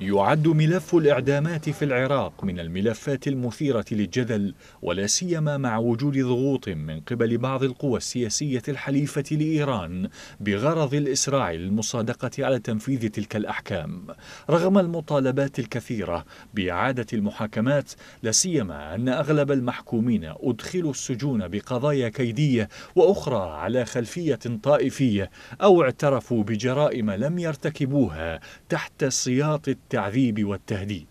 يعد ملف الإعدامات في العراق من الملفات المثيرة للجدل ولا سيما مع وجود ضغوط من قبل بعض القوى السياسية الحليفة لإيران بغرض الإسراع للمصادقة على تنفيذ تلك الأحكام رغم المطالبات الكثيرة بإعادة المحاكمات لا سيما أن أغلب المحكومين أدخلوا السجون بقضايا كيدية وأخرى على خلفية طائفية أو اعترفوا بجرائم لم يرتكبوها تحت سياط التعذيب والتهديد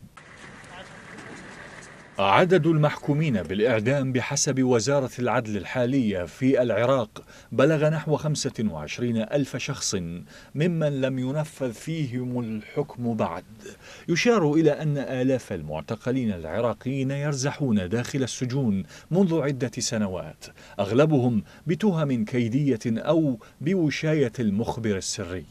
عدد المحكومين بالإعدام بحسب وزارة العدل الحالية في العراق بلغ نحو 25 ألف شخص ممن لم ينفذ فيهم الحكم بعد يشار إلى أن آلاف المعتقلين العراقيين يرزحون داخل السجون منذ عدة سنوات أغلبهم بتهم كيدية أو بوشاية المخبر السري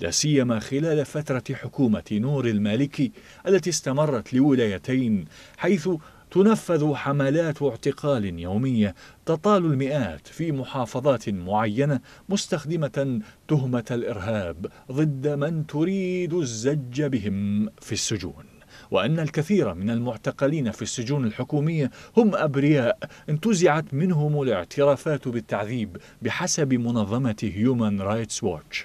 لا سيما خلال فترة حكومة نور المالكي التي استمرت لولايتين حيث تنفذ حملات اعتقال يومية تطال المئات في محافظات معينة مستخدمة تهمة الإرهاب ضد من تريد الزج بهم في السجون وأن الكثير من المعتقلين في السجون الحكومية هم أبرياء انتزعت منهم الاعترافات بالتعذيب بحسب منظمة هيومان رايتس ووتش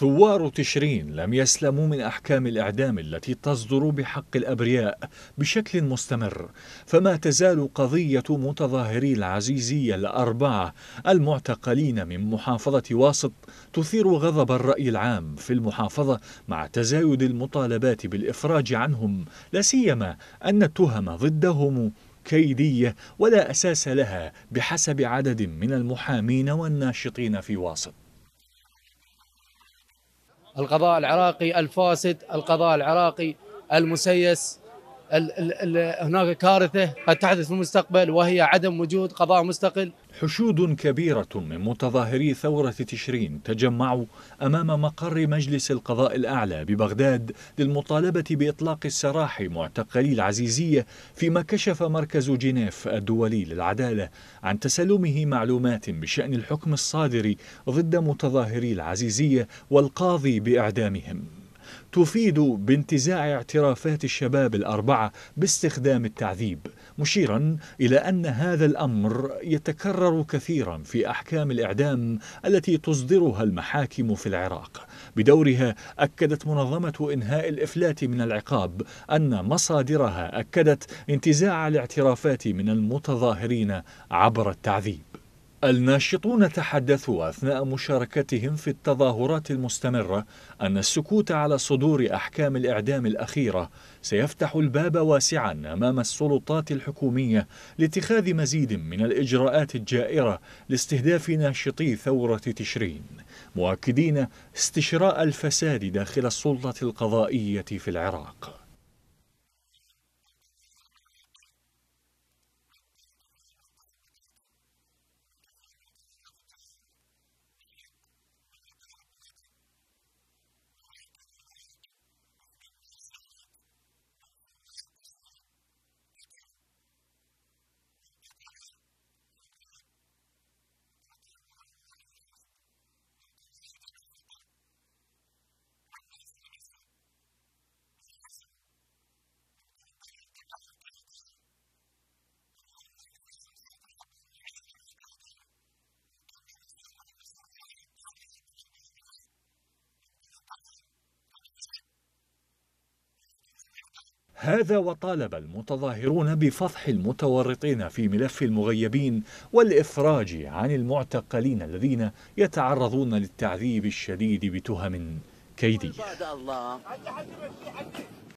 ثوار تشرين لم يسلموا من احكام الاعدام التي تصدر بحق الابرياء بشكل مستمر فما تزال قضيه متظاهري العزيزيه الاربعه المعتقلين من محافظه واسط تثير غضب الراي العام في المحافظه مع تزايد المطالبات بالافراج عنهم لا سيما ان التهم ضدهم كيديه ولا اساس لها بحسب عدد من المحامين والناشطين في واسط القضاء العراقي الفاسد القضاء العراقي المسيس ال ال ال هناك كارثة قد تحدث في المستقبل وهي عدم وجود قضاء مستقل حشود كبيرة من متظاهري ثورة تشرين تجمعوا أمام مقر مجلس القضاء الأعلى ببغداد للمطالبة بإطلاق السراح معتقلي العزيزية فيما كشف مركز جنيف الدولي للعدالة عن تسلمه معلومات بشأن الحكم الصادر ضد متظاهري العزيزية والقاضي بإعدامهم تفيد بانتزاع اعترافات الشباب الأربعة باستخدام التعذيب مشيرا إلى أن هذا الأمر يتكرر كثيرا في أحكام الإعدام التي تصدرها المحاكم في العراق بدورها أكدت منظمة إنهاء الإفلات من العقاب أن مصادرها أكدت انتزاع الاعترافات من المتظاهرين عبر التعذيب الناشطون تحدثوا أثناء مشاركتهم في التظاهرات المستمرة أن السكوت على صدور أحكام الإعدام الأخيرة سيفتح الباب واسعا أمام السلطات الحكومية لاتخاذ مزيد من الإجراءات الجائرة لاستهداف ناشطي ثورة تشرين مؤكدين استشراء الفساد داخل السلطة القضائية في العراق هذا وطالب المتظاهرون بفضح المتورطين في ملف المغيبين والإفراج عن المعتقلين الذين يتعرضون للتعذيب الشديد بتهم كيدية